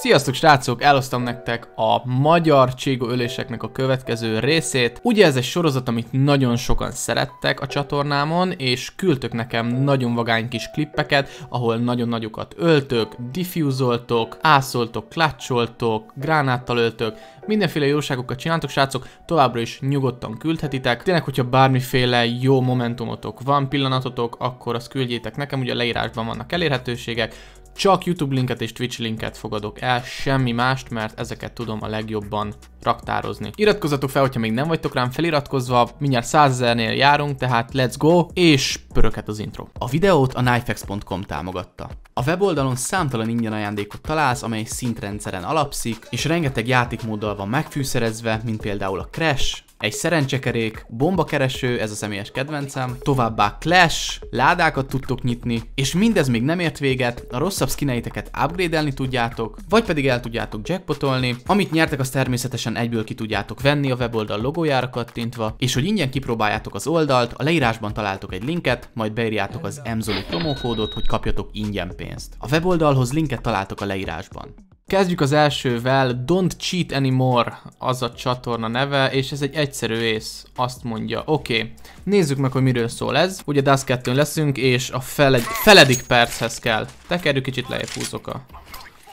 Sziasztok srácok, elosztam nektek a magyar cségó öléseknek a következő részét. Ugye ez egy sorozat, amit nagyon sokan szerettek a csatornámon, és küldtök nekem nagyon vagány kis klippeket, ahol nagyon nagyokat öltök, diffúzoltok, ászoltok, klácsoltok, gránáttal öltök, mindenféle jóságokat csináltok srácok, továbbra is nyugodtan küldhetitek. Tényleg, hogyha bármiféle jó momentumotok van, pillanatotok, akkor azt küldjétek nekem, ugye a leírásban vannak elérhetőségek, csak YouTube linket és Twitch linket fogadok el, semmi mást, mert ezeket tudom a legjobban raktározni. Iratkozzatok fel, hogyha még nem vagytok rám feliratkozva, mindjárt 100 ezernél járunk, tehát let's go, és pöröket az intro. A videót a knifex.com támogatta. A weboldalon számtalan ingyen ajándékot találsz, amely szintrendszeren alapszik, és rengeteg játékmóddal van megfűszerezve, mint például a Crash, egy szerencsekerék, bombakereső, ez a személyes kedvencem, továbbá Clash, ládákat tudtok nyitni, és mindez még nem ért véget, a rosszabb skineiteket upgrade-elni tudjátok, vagy pedig el tudjátok jackpotolni, amit nyertek azt természetesen egyből ki tudjátok venni a weboldal logójára kattintva, és hogy ingyen kipróbáljátok az oldalt, a leírásban találtok egy linket, majd beírjátok az MZOLI promókódot, hogy kapjatok ingyen pénzt. A weboldalhoz linket találtok a leírásban. Kezdjük az elsővel, Don't Cheat Anymore az a csatorna neve, és ez egy egyszerű ész, azt mondja. Oké, okay. nézzük meg, hogy miről szól ez. Ugye Dust 2 leszünk, és a fele feledik perchez kell. Tekerjük, kicsit lejjebb húzok a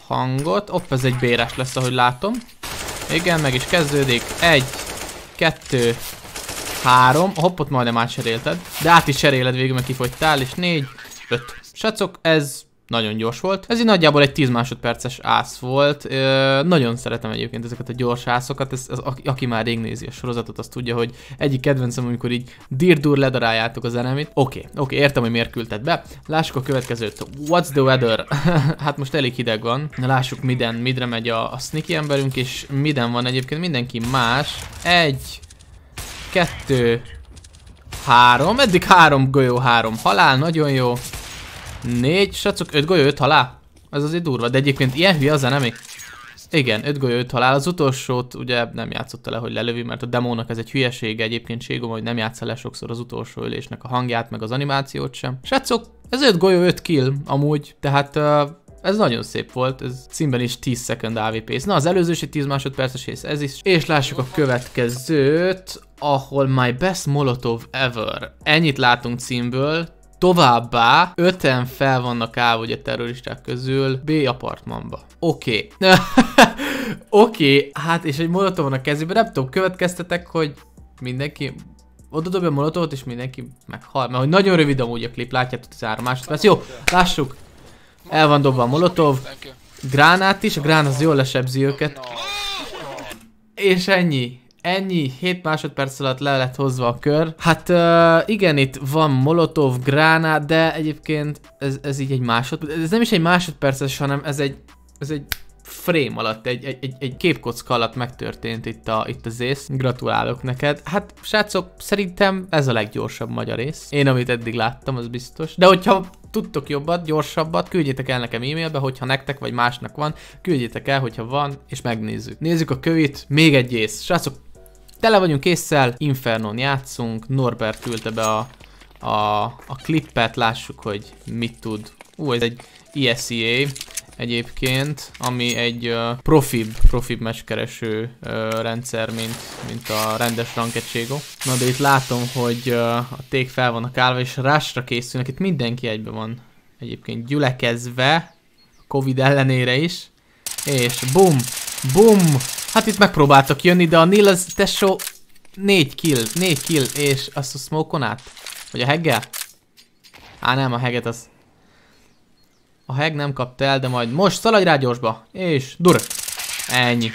hangot. Opp, ez egy béres lesz, ahogy látom. Igen, meg is kezdődik. Egy, kettő, három. A hoppot majdnem átcserélted, de át is cseréled végül, mert kifogytál, és négy, öt. Srácok, ez nagyon gyors volt. Ez így nagyjából egy 10 másodperces ász volt. Ö, nagyon szeretem egyébként ezeket a gyors ászokat, ez, az, aki már rég nézi a sorozatot, az tudja, hogy egyik kedvencem, amikor így dirdur ledaráljátok az enemit. Oké, okay, oké, okay, értem, hogy miért küldted be. Lássuk a következőt. What's the weather? hát most elég hideg van. Lássuk miden, midre megy a, a sneaky emberünk, és miden van egyébként mindenki más. Egy, kettő, három, eddig három golyó, három halál, nagyon jó. Négy, srácok, öt golyó, öt halál? Ez azért durva, de egyébként ilyen hülye az -e, Igen, öt golyó, öt halál. Az utolsót ugye nem játszotta le, hogy lelövi, mert a demónak ez egy hülyesége egyébként ségom, hogy nem játsza le sokszor az utolsó ölésnek a hangját, meg az animációt sem. Srácok, ez öt golyó, öt kill amúgy, tehát uh, ez nagyon szép volt, ez címben is 10 second AVP. Na, az előző is egy 10 másodperces rész, ez is. És lássuk a következőt, ahol My Best Molotov Ever. Ennyit látunk címből, Továbbá öten fel vannak állva ugye terroristák közül B apartmanba. Oké. Okay. Oké, okay. hát és egy molotov van a kezébe, nem tudom, következtetek, hogy mindenki oda dobja a molotovot és mindenki meghal, mert hogy nagyon rövid amúgy a klip, látjátok 13 másodperc. Jó, lássuk. El van dobva a molotov. Gránát is, a gránát az jól lesebzi őket. Oh, és ennyi ennyi 7 másodperc alatt le lett hozva a kör. Hát uh, igen, itt van Molotov, gránát, de egyébként ez, ez így egy másodperc, ez nem is egy másodperces, hanem ez egy, ez egy frame alatt, egy, egy, egy, egy képkocka alatt megtörtént itt, a, itt az ész. Gratulálok neked. Hát, srácok, szerintem ez a leggyorsabb magyar ész. Én, amit eddig láttam, az biztos. De hogyha tudtok jobbat, gyorsabbat, küldjétek el nekem e-mailbe, hogyha nektek vagy másnak van, küldjétek el, hogyha van, és megnézzük. Nézzük a kövét, még egy ész. Srácok, Tele vagyunk készsel, Infernon játszunk, Norbert küldte be a, a, a klippet, lássuk, hogy mit tud. Ú, ez egy ESEA egyébként, ami egy uh, profib, profib meskereső uh, rendszer, mint, mint a rendes rankegységó. Na de itt látom, hogy uh, a ték fel vannak állva, és rásra készülnek, itt mindenki egybe van egyébként gyülekezve, Covid ellenére is, és bum, Bum! Hát itt megpróbáltak jönni, de a Neil az tesó 4 kill, 4 kill, és azt a smoke át? Vagy a heggel? Á nem, a heget az... A heg nem kapta el, de majd most szaladj rá gyorsba, és dur! Ennyi.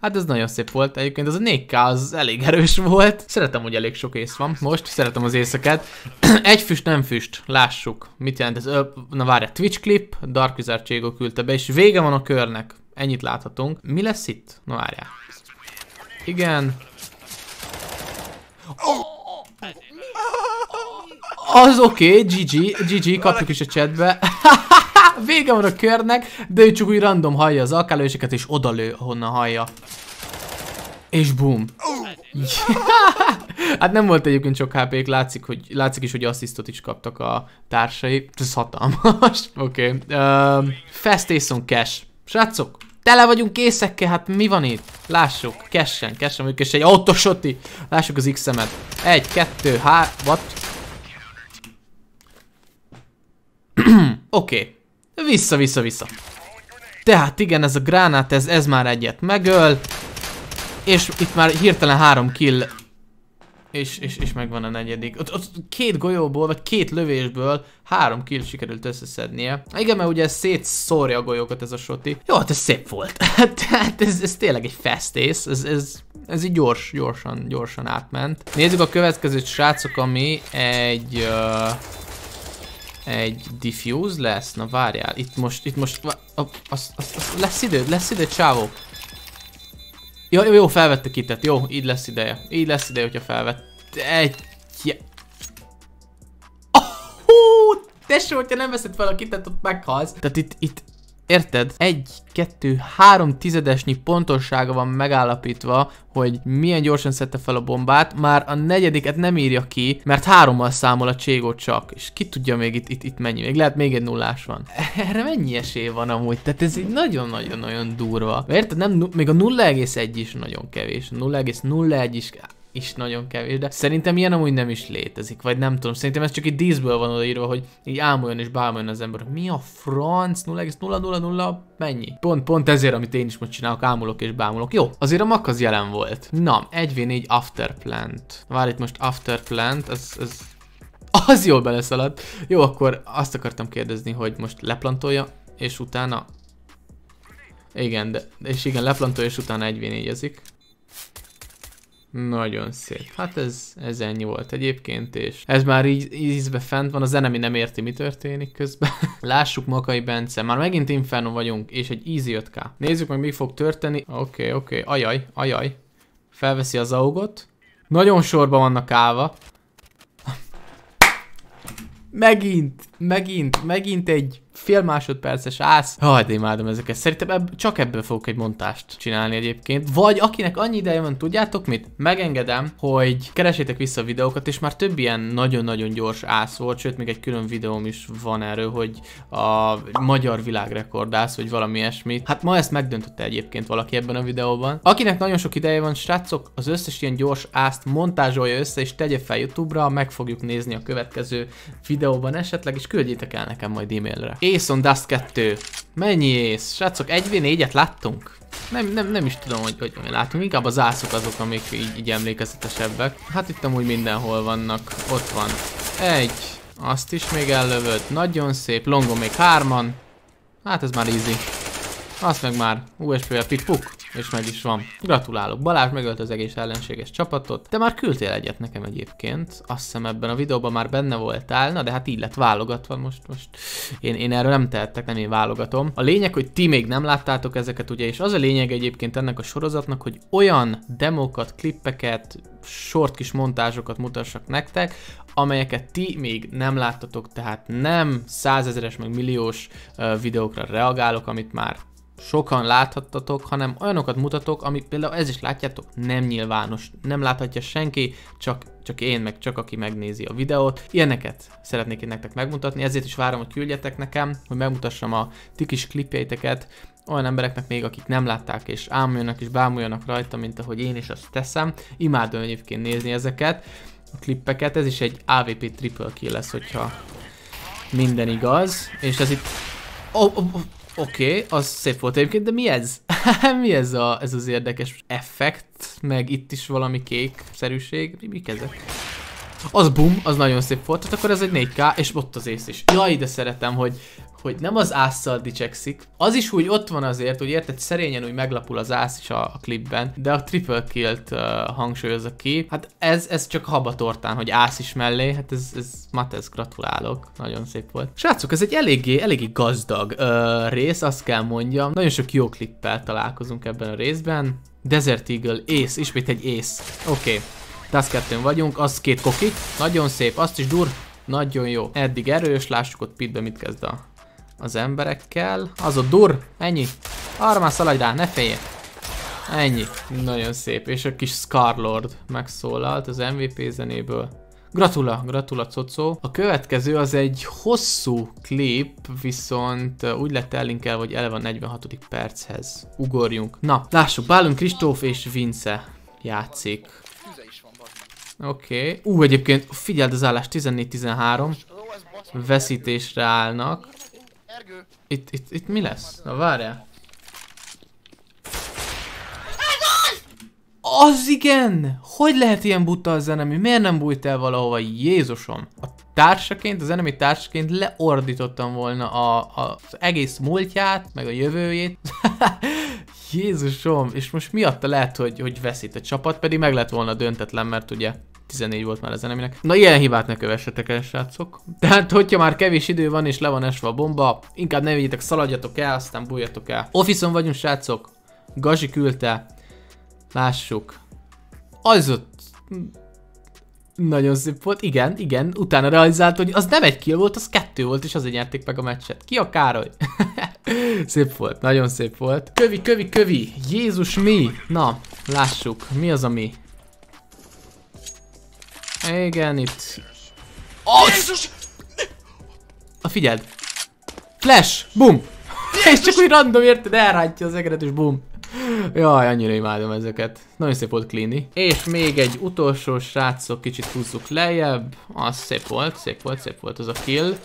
Hát ez nagyon szép volt, egyébként az a 4K az elég erős volt. Szeretem, hogy elég sok ész van most, szeretem az éjszakát. Egy füst, nem füst, lássuk. Mit jelent ez? Ö, na várj, Twitch klip, Dark Wizard Cségo küldte be, és vége van a körnek. Ennyit láthatunk. Mi lesz itt? Na várjál. Igen. Oh! Az oké, okay, GG, GG, kapjuk is a chatbe. Vége van a körnek, de ő csak úgy random hallja az alkálőséget és odalő, honnan hallja. És boom. hát nem volt egyébként sok hp látszik, hogy, látszik is, hogy asszisztot is kaptak a társai. Ez hatalmas. Oké. Okay. Um, Festation Cash. Srácok, Tele vagyunk készekkel, hát mi van itt? Lássuk, kessen, kessen, mondjuk és egy autosoti. Lássuk az X-emet. Egy, kettő, há... What? Oké. Okay. Vissza, vissza, vissza. Tehát igen, ez a gránát, ez, ez már egyet megöl. És itt már hirtelen három kill és, és, és megvan a negyedik. Ott, ott két golyóból, vagy két lövésből három kill sikerült összeszednie. Igen, mert ugye ez szétszórja a golyókat ez a soti. Jó, hát ez szép volt. Tehát hát ez, ez tényleg egy festész. Ez, ez, ez így gyors, gyorsan, gyorsan átment. Nézzük a következőt, srácok, ami egy... Uh, egy diffuse lesz? Na várjál, itt most, itt most, a, az, az, az, lesz időd, lesz időd, csávó. Ja, jó, jó, felvette kitet, jó, így lesz ideje. Így lesz ideje, hogyha felvett. Egy... Oh, tesó, hogyha nem veszed fel a kitet, ott meghalsz. Tehát itt, itt Érted? Egy, kettő, három tizedesnyi pontossága van megállapítva, hogy milyen gyorsan szedte fel a bombát, már a negyediket nem írja ki, mert hárommal számol a Cségó csak, és ki tudja még itt, itt, itt mennyi, még lehet még egy nullás van. Erre mennyi esély van amúgy? Tehát ez így nagyon-nagyon-nagyon durva. Érted? Nem, még a 0,1 is nagyon kevés, 0,01 is is nagyon kevés, de szerintem ilyen amúgy nem is létezik, vagy nem tudom, szerintem ez csak egy díszből van odaírva, hogy így álmoljon és bámoljon az ember. Mi a franc? 0,000 mennyi? Pont, pont ezért, amit én is most csinálok, ámulok és bámulok. Jó, azért a makaz jelen volt. Na, 1v4 afterplant. Várj itt most afterplant, ez, ez az jól beleszaladt. Jó, akkor azt akartam kérdezni, hogy most leplantolja, és utána... Igen, de, és igen, leplantolja, és utána 1 v nagyon szép. Hát ez, ez ennyi volt egyébként, és ez már így ízbe fent van, a zenemi nem érti, mi történik közben. Lássuk Makai Bence, már megint Inferno vagyunk, és egy Easy 5K. Nézzük meg, mi fog történni. Oké, okay, oké, okay. ajaj, ajaj. Felveszi az augot. Nagyon sorba vannak állva. megint, megint, megint egy fél másodperces ász. Haj, de imádom ezeket. Szerintem ebb, csak ebből fogok egy montást csinálni egyébként. Vagy akinek annyi ideje van, tudjátok mit? Megengedem, hogy keresétek vissza a videókat, és már több ilyen nagyon-nagyon gyors ász volt, sőt, még egy külön videóm is van erről, hogy a magyar világrekordász, vagy valami ilyesmi. Hát ma ezt megdöntötte egyébként valaki ebben a videóban. Akinek nagyon sok ideje van, srácok, az összes ilyen gyors ászt montázsolja össze, és tegye fel YouTube-ra, meg fogjuk nézni a következő videóban esetleg, és küldjétek el nekem majd e-mailre. Ace on Dust 2. Mennyi ész? Srácok, 1v4-et láttunk? Nem, nem, nem is tudom, hogy, hogy látunk. Inkább az ászok azok, amik így, így emlékezetesebbek. Hát itt amúgy mindenhol vannak. Ott van. Egy. Azt is még ellövött. Nagyon szép. Longon még hárman. Hát ez már easy. Azt meg már. USP-vel pikpuk. És meg is van. Gratulálok, Balázs megölt az egész ellenséges csapatot. Te már küldtél egyet nekem egyébként. Azt hiszem ebben a videóban már benne voltál, na de hát így lett válogatva most. most. Én, én erről nem tehettek, nem én válogatom. A lényeg, hogy ti még nem láttátok ezeket ugye, és az a lényeg egyébként ennek a sorozatnak, hogy olyan demokat, klippeket, short kis montázsokat mutassak nektek, amelyeket ti még nem láttatok, tehát nem százezeres meg milliós uh, videókra reagálok, amit már sokan láthattatok, hanem olyanokat mutatok, ami például ez is látjátok, nem nyilvános, nem láthatja senki, csak, csak én, meg csak aki megnézi a videót. Ilyeneket szeretnék én nektek megmutatni, ezért is várom, hogy küldjetek nekem, hogy megmutassam a ti kis klipjeiteket, olyan embereknek még, akik nem látták, és ámuljanak és bámuljanak rajta, mint ahogy én is azt teszem. Imádom egyébként nézni ezeket, a klippeket, ez is egy AVP triple kill lesz, hogyha minden igaz, és ez itt... Oh, oh, oh. Oké, okay, az szép volt egyébként, de mi ez? mi ez, a, ez az érdekes effekt? Meg itt is valami kék-szerűség? Mi, mi ezek? Az boom, az nagyon szép volt, tehát akkor ez egy 4K, és ott az ész is. Jaj, de szeretem, hogy hogy nem az ásszal dicsekszik, az is úgy ott van azért, hogy érted, szerényen úgy meglapul az ász is a, a klipben, de a triple kill-t uh, hangsúlyozza ki. Hát ez, ez csak habatortán, hogy ász is mellé, hát ez, ez Matez, gratulálok, nagyon szép volt. Srácok, ez egy eléggé, eléggé gazdag uh, rész, azt kell mondjam. Nagyon sok jó klippel találkozunk ebben a részben. Desert Eagle, ész, ismét egy ész. Oké, okay. Task 2 vagyunk, az két koki, nagyon szép, azt is dur, nagyon jó. Eddig erős, lássuk ott pitbe mit kezd a az emberekkel. Az a dur, ennyi. Arra szaladj rá, ne félj! Ennyi. Nagyon szép. És a kis Scarlord megszólalt az MVP zenéből. Gratula, gratula Cocó. A következő az egy hosszú klip, viszont úgy lett elinkelve, hogy eleve a 46. perchez. Ugorjunk. Na, lássuk, Bálon Kristóf és Vince játszik. Oké. Okay. Ú, egyébként figyeld az állás, 14-13. Veszítésre állnak. Ergő! Itt, itt, itt mi lesz? Na várjál. Az igen! Hogy lehet ilyen buta a zenemű? Miért nem bújt el valahova? Jézusom! A társaként, az enemi társaként leordítottam volna a, a, az egész múltját, meg a jövőjét. Jézusom! És most miatta lehet, hogy, hogy veszít a csapat, pedig meg lett volna döntetlen, mert ugye 14 volt már az eneminek. Na ilyen hibát ne kövessetek el, srácok. Tehát, hogyha már kevés idő van és le van esve a bomba, inkább ne vigyétek, szaladjatok el, aztán bújjatok el. Office-on vagyunk, srácok. Gazi küldte. Lássuk. Az ott... Nagyon szép volt, igen, igen, utána realizált, hogy az nem egy kill volt, az kettő volt, és azért nyerték meg a meccset. Ki a Károly? szép volt, nagyon szép volt. Kövi, kövi, kövi, Jézus mi? Na, lássuk, mi az a mi? Igen, itt. Oh, Jézus! A figyeld! Flash! Bum! És csak úgy random érted, elrántja az egeret és bum. Jaj, annyira imádom ezeket. Nagyon szép volt Klini. És még egy utolsó srácok, kicsit húzzuk lejjebb. Az szép volt, szép volt, szép volt az a kill.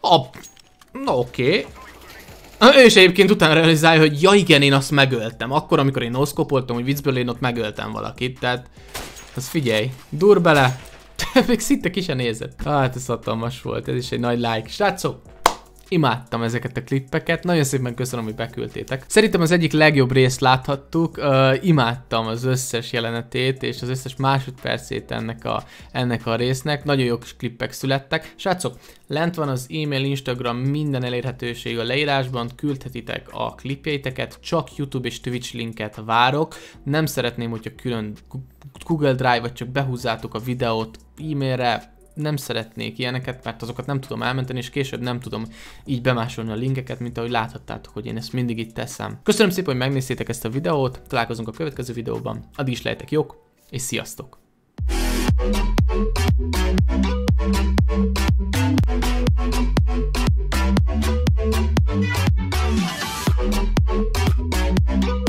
Oh, na oké. Okay. Ő is egyébként utána realizálja, hogy ja igen, én azt megöltem. Akkor, amikor én noszkopoltam, hogy viccből én ott megöltem valakit, tehát az figyelj, dur bele! Még szinte ki se nézett. Hát ez hatalmas volt, ez is egy nagy like. Srácok, Imádtam ezeket a klippeket, nagyon szépen köszönöm, hogy beküldtétek. Szerintem az egyik legjobb részt láthattuk, uh, imádtam az összes jelenetét és az összes másodpercét ennek a, ennek a résznek, nagyon jó kis klippek születtek. Srácok, lent van az e-mail, Instagram, minden elérhetőség a leírásban, küldhetitek a klipjeiteket, csak YouTube és Twitch linket várok. Nem szeretném, hogyha külön Google Drive, ot csak behúzzátok a videót e-mailre, nem szeretnék ilyeneket, mert azokat nem tudom elmenteni, és később nem tudom így bemásolni a linkeket, mint ahogy láthattátok, hogy én ezt mindig itt teszem. Köszönöm szépen, hogy megnéztétek ezt a videót, találkozunk a következő videóban, addig is lehetek jók, és sziasztok! Thank you.